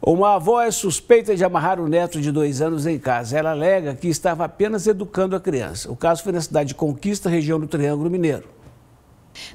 Uma avó é suspeita de amarrar o neto de dois anos em casa. Ela alega que estava apenas educando a criança. O caso foi na cidade de Conquista, região do Triângulo Mineiro.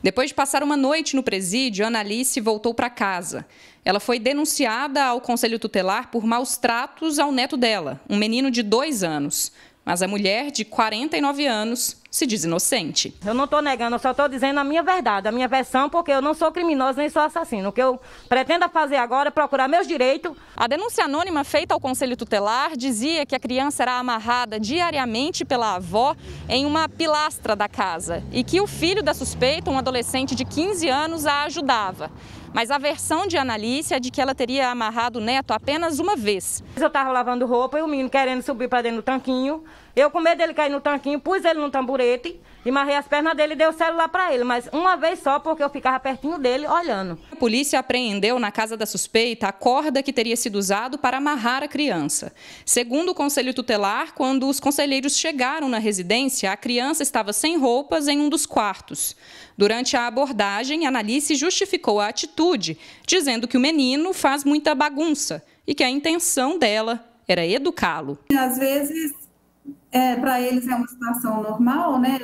Depois de passar uma noite no presídio, Ana Alice voltou para casa. Ela foi denunciada ao Conselho Tutelar por maus tratos ao neto dela, um menino de dois anos. Mas a mulher, de 49 anos, se diz inocente. Eu não estou negando, eu só estou dizendo a minha verdade, a minha versão, porque eu não sou criminosa nem sou assassino. O que eu pretendo fazer agora é procurar meus direitos. A denúncia anônima feita ao Conselho Tutelar dizia que a criança era amarrada diariamente pela avó em uma pilastra da casa e que o filho da suspeita, um adolescente de 15 anos, a ajudava. Mas a versão de Analice é de que ela teria amarrado o neto apenas uma vez. Eu estava lavando roupa e o menino querendo subir para dentro do tanquinho. Eu, com medo dele cair no tanquinho, pus ele no tamburete e marrei as pernas dele e dei o celular para ele, mas uma vez só, porque eu ficava pertinho dele olhando. A polícia apreendeu na casa da suspeita a corda que teria sido usado para amarrar a criança. Segundo o conselho tutelar, quando os conselheiros chegaram na residência, a criança estava sem roupas em um dos quartos. Durante a abordagem, Analice justificou a atitude dizendo que o menino faz muita bagunça e que a intenção dela era educá-lo. Às vezes, é, para eles é uma situação normal, né?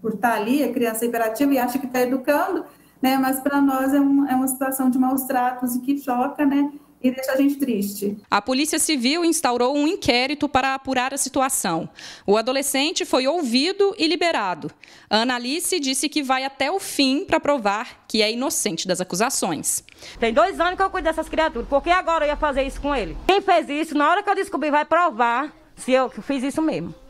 Por estar tá ali, a é criança é hiperativa e acha que está educando, né? Mas para nós é, um, é uma situação de maus tratos e que choca, né? e deixa a gente triste. A Polícia Civil instaurou um inquérito para apurar a situação. O adolescente foi ouvido e liberado. A Ana Alice disse que vai até o fim para provar que é inocente das acusações. Tem dois anos que eu cuido dessas criaturas, porque agora eu ia fazer isso com ele? Quem fez isso, na hora que eu descobri, vai provar se eu fiz isso mesmo.